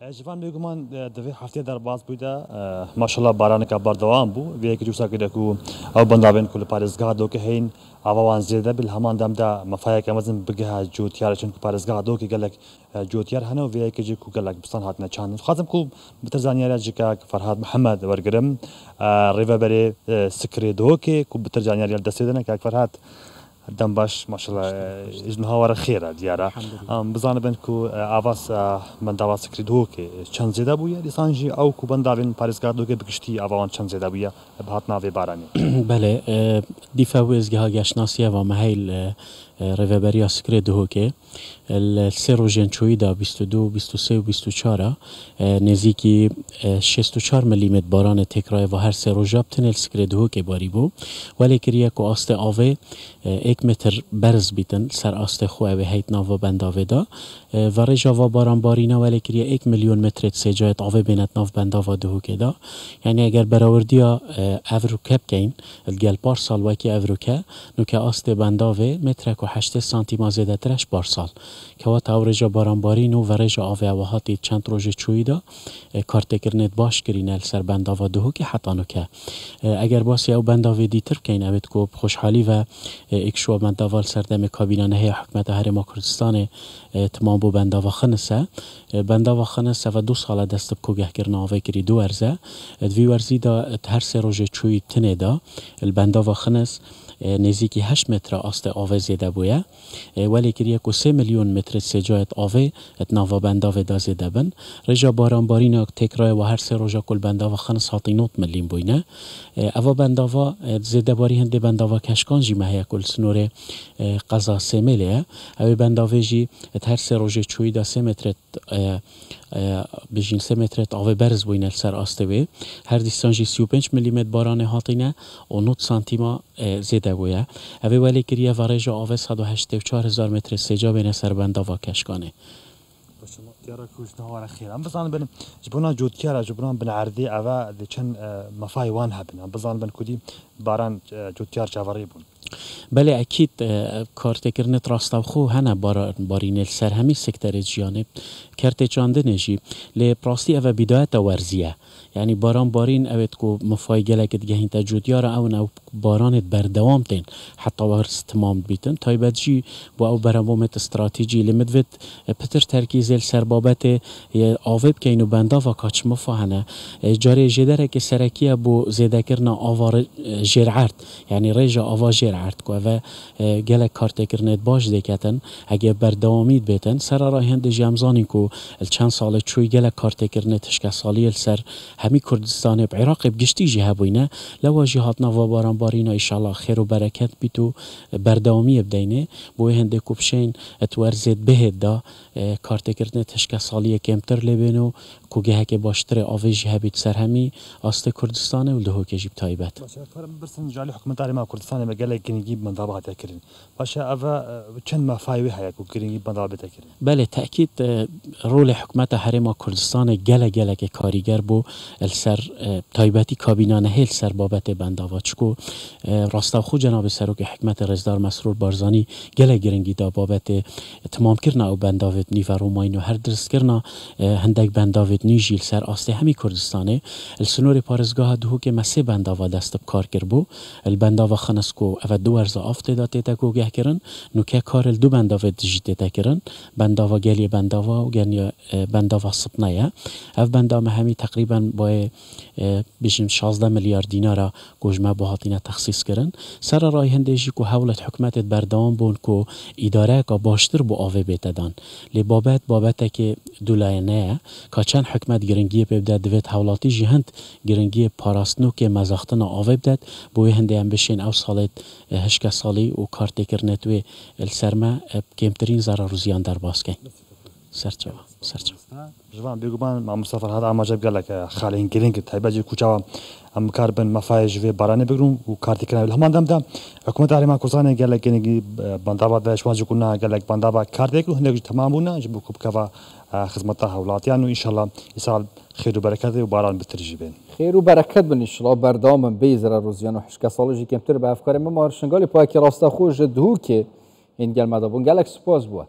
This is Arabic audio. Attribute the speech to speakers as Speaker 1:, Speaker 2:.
Speaker 1: جوان نوګمان د دوی هفته در باز بوده ماشاءالله باران کا بر دوام بو وی کی جوسا کې دکو او بنداوین کول پارزګار دو کې هین اوان زیده بل همان دم دا مفایا کې مزن بګه جوتیار چون پارزګار دو کې ګلک جوتیار هنو وی کې جو ګلک بستان هات نه چان خاطم کو بترزانیا جکا فرهاد محمد ورګرم ریوبری سکری دو کې کو بترزانیا دسیدنه کې فرهاد دەم باش ماشڵژنهاوارە خێرە دیارە بزانە بن کو ئاواز منداواز کردوکە چەند زێدا بووە دیسانژی ئەو کو بەنداڵێن پارێزگاردوکە بگشتی ئاوان چەند زێدا بووە بەهات ناوێ بارانی
Speaker 2: بەێ دیفە وێزگەها گەشتناسیەوە مەهیل ڕێڤەبەریا سکرێ دهۆکێ سێ ڕۆژیان چۆیدا 22 23 و 24 نزیکی 64 ملیمت بارانە تێکرایەوە هەر سێ ڕۆژا بتنێل سکرێ دهۆکێ باري بو وەێ کریە و ئاستە ئاێ 1 متر بەرز بیتن سەر ئاستە خوێ هەیت و بەنداوێدا ڕێژاوا باران بارینەوەێ کریە 1 میلیۆن مترێت سێجایێت ئاێ بێنێت ناو بەنداوا دهۆکێدا یعنی ئەگەر بەراوردیە ئەڤروکە بکەین گەل پار ساڵ وەکی ئەڤروکە نوکە ئاستێ بەنداوێ مترێک و هشت سانتیما زیده ترش بارسال که وقت او رجا بارانبارین و رجا آوه و هاتی چند روژ چوی دا اه، کارت کرنید باش کرین سر بنداوا دهو که حتانو که اه، اگر باسی او بنداوی دیتر بکین اوید کو خوشحالی و اکشو اه، بنداوال سردم کابینانه هی حکمت هرما کردستان تمام بو بنداوا خنسه بنداوا خنسه و دو ساله دست بکو گه کرنا آوه کری دو ارزه دوی ورزی دا هر سه روژ چوی تنه دا البنداوا خنس نزیکی هشت متر آست آوه زیده بود بويا ولی کریه کو سه میلیون متر سجایت آوه ات ناوا بنداو دازه دبن رجا باران بارینا تکرای و هر سه رجا کل بنداو خنس هاتینوت ملیم بوینه اوا بنداو زده باری هنده بنداو کشکان جی مهیا کل سنور قضا سه میلیه اوی بنداو جی ات هر سه رجا چوی دا سه متر بژین مترت آوه برز بوینه سر آسته وی هر دیستان جی 35 ملیمت باران هاتینه و 9 سانتیما زیده بویه اوه ولی کریه وارج آوه 184 هزار متر سجا بینه سر بنده و کشکانه
Speaker 1: تیارا کوشتن هوار خیر ام بزن بن جبنا جود کیرا جبنا بن عردی اوا دچن مفای وان هبن بزن بن کودی باران جود کیار چاوری بون
Speaker 2: بله اکید بار بارین هەنا همی سەر جانب کرده چند نجی لی پراستی و بیدایت ورزیه یعنی باران بارین ئەوێت کو مفای گەلەکت گەهینتە تجودیار او نو باران بر دوام تین حتی ورس تمام بیتن تای بدجی و او برامومت استراتیجی لیمدوید پتر ترکیزی سربابت آویب که اینو بنده و کاچمو فاهنه جاری جدره که سرکیه بو زیده کرنا آوه جرعرد یعنی ریج آوه جرعرد که و گل کارت کرنید باش دیکتن اگه بر بیتن سر را هند جمزانی که چند سال چوی گل کارت کرنید شکه سالی سر همی کردستان بعراقی بگشتی جه بوینه لوا جهات نوا باران بارينا إن شاء الله خير وبركات بيتو بردوامية بدينه بو هنده كوبشين اتورزد بهد دا اه، کارت کردن تشکه سالیه کمتر لبینو کو گه که باشتر آویج هبیت سرهمی آست کردستان و دهو که جیب تایبت
Speaker 1: برسن جالی حکومت علیما کردستان ما گله گنگی بندابه تا کرین باشا اوا اه، چند ما فایوی هیا کو گنگی بندابه تا کرین
Speaker 2: بله تأکید اه، رول حکومت حرم کردستان گله گله که کاریگر بو السر تایبتی کابینانه هل سر بابت بندابه راستاخو جناب سروک حکمت رزدار مسرور بارزانی گله گرنگی دا بابت تمام کرنا او بنداوت نیو روماین و هر درست کرنا هندک بنداوت نی جیل سر آسته همی کردستانه السنور پارزگاه دهو که مسی بنداوا دست بکار کر بو البنداوا خنسکو او دو ارزا آفته دا تیتا کو گه کرن نو که کار دو بنداوت جی تیتا کرن بنداوا گلی بنداوا و گلی بنداوا سپنایه او بنداوا همی تقریبا با بشیم 16 میلیارد دینارا گوجمه با هاتینه تخصیص کردن سر رای هندیشی که حولت حکمت بردام بون که اداره که باشتر بو آوه بیتدان لی بابت بابت که دولاینه که چند حکمت گرنگی ببده دوید حولاتی جهند گرنگی پاراستنو که مزاختن آوه بدد بوی هنده هم بشین او سالت هشک سالی و کرنه نتوی السرمه کمترین زرار روزیان در باز سەرچەوە سەرچە
Speaker 1: ژوان بێگومان مامۆستافر هەدا ئاماژە گەلەکە خالین گرنگ تایبەجی کوچاوە ئەم کار بن مەفاای ژێ بارانە بگرون و کارتیکراوی هەماندەمدا حکوومەت ئارێما کوزانە گەلە گەنگی بەندابا داشواجی کونا گەلک بەندابا کارێک و هەندێک تەمام بوون ژ بۆ کوبکەوە خزمەتە هەوڵاتیان و ئینشاءڵە ئیسال خێر و بەرەکەت و باران بترژی بێن خێر و بەرەکەت بنیشڵ بەرداوا من بێزرا ڕۆزیان و حشکە ساڵژی کەمتر بە ئەفکارێ مەمارشنگالی پاکی ڕاستە خۆش دووکێ هنگەلمەدا بوون گەلک سپاس بووە